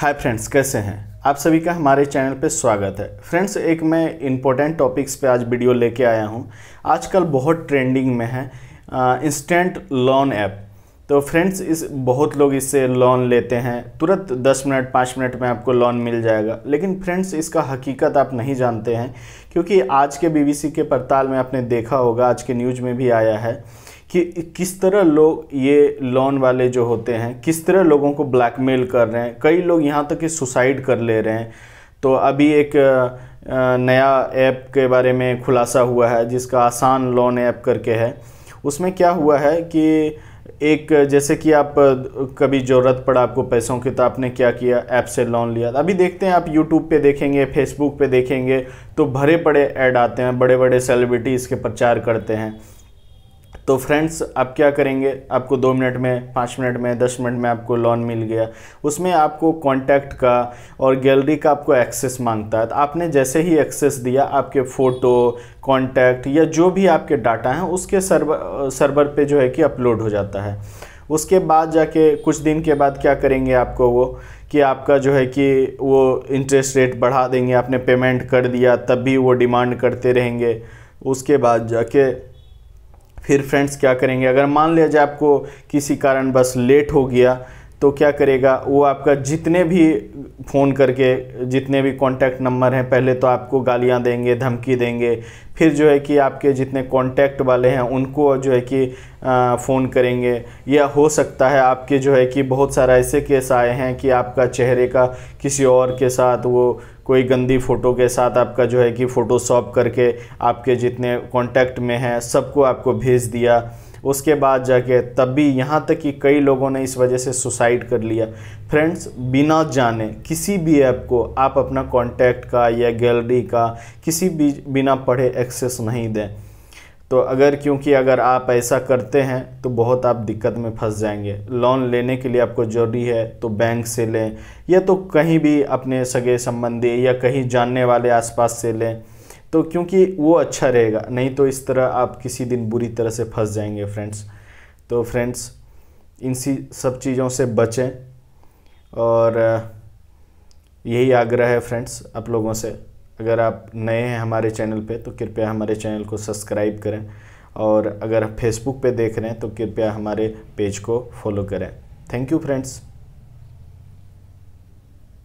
hi friends कैसे हैं आप सभी का हमारे चैनल पे स्वागत है फ्रेंड्स एक मैं इम्पोर्टेंट टॉपिक्स पे आज वीडियो लेके आया हूँ आजकल बहुत ट्रेंडिंग में है इंस्टेंट लोन ऐप तो फ्रेंड्स इस बहुत लोग इससे लोन लेते हैं तुरंत 10 मिनट 5 मिनट में आपको लोन मिल जाएगा लेकिन फ्रेंड्स इसका हकीकत आप नहीं जानते हैं क्योंकि आज के बीबीसी के पड़ताल में आपने देखा होगा आज के न्यूज़ में भी आया है कि किस तरह लोग ये लोन वाले जो होते हैं किस तरह लोगों को ब्लैकमेल कर रहे हैं कई लोग यहाँ तक कि सुसाइड कर ले रहे हैं तो अभी एक नया ऐप के बारे में खुलासा हुआ है जिसका आसान लोन ऐप करके है उसमें क्या हुआ है कि एक जैसे कि आप कभी ज़रूरत पड़ा आपको पैसों की तो आपने क्या किया ऐप से लोन लिया अभी देखते हैं आप यूट्यूब पे देखेंगे फेसबुक पे देखेंगे तो भरे पड़े ऐड आते हैं बड़े बड़े सेलिब्रिटी इसके प्रचार करते हैं तो फ्रेंड्स आप क्या करेंगे आपको दो मिनट में पाँच मिनट में दस मिनट में आपको लोन मिल गया उसमें आपको कॉन्टैक्ट का और गैलरी का आपको एक्सेस मांगता है तो आपने जैसे ही एक्सेस दिया आपके फ़ोटो कॉन्टैक्ट या जो भी आपके डाटा हैं उसके सर्वर सर्वर पे जो है कि अपलोड हो जाता है उसके बाद जाके कुछ दिन के बाद क्या करेंगे आपको वो कि आपका जो है कि वो इंटरेस्ट रेट बढ़ा देंगे आपने पेमेंट कर दिया तब भी वो डिमांड करते रहेंगे उसके बाद जाके फिर फ्रेंड्स क्या करेंगे अगर मान लिया जाए आपको किसी कारण बस लेट हो गया तो क्या करेगा वो आपका जितने भी फ़ोन करके जितने भी कॉन्टैक्ट नंबर हैं पहले तो आपको गालियाँ देंगे धमकी देंगे फिर जो है कि आपके जितने कॉन्टैक्ट वाले हैं उनको जो है कि फ़ोन करेंगे या हो सकता है आपके जो है कि बहुत सारा ऐसे केस आए हैं कि आपका चेहरे का किसी और के साथ वो कोई गंदी फ़ोटो के साथ आपका जो है कि फ़ोटोशॉप करके आपके जितने कॉन्टैक्ट में हैं सबको आपको भेज दिया उसके बाद जाके तब भी यहाँ तक कि कई लोगों ने इस वजह से सुसाइड कर लिया फ्रेंड्स बिना जाने किसी भी ऐप को आप अपना कॉन्टैक्ट का या गैलरी का किसी भी बिना पढ़े एक्सेस नहीं दें तो अगर क्योंकि अगर आप ऐसा करते हैं तो बहुत आप दिक्कत में फंस जाएंगे लोन लेने के लिए आपको जरूरी है तो बैंक से लें या तो कहीं भी अपने सगे संबंधी या कहीं जानने वाले आसपास से लें तो क्योंकि वो अच्छा रहेगा नहीं तो इस तरह आप किसी दिन बुरी तरह से फंस जाएंगे फ्रेंड्स तो फ्रेंड्स इन सी सब चीज़ों से बचें और यही आग्रह है फ्रेंड्स आप लोगों से अगर आप नए हैं हमारे चैनल पे तो कृपया हमारे चैनल को सब्सक्राइब करें और अगर आप फेसबुक पे देख रहे हैं तो कृपया हमारे पेज को फॉलो करें थैंक यू फ्रेंड्स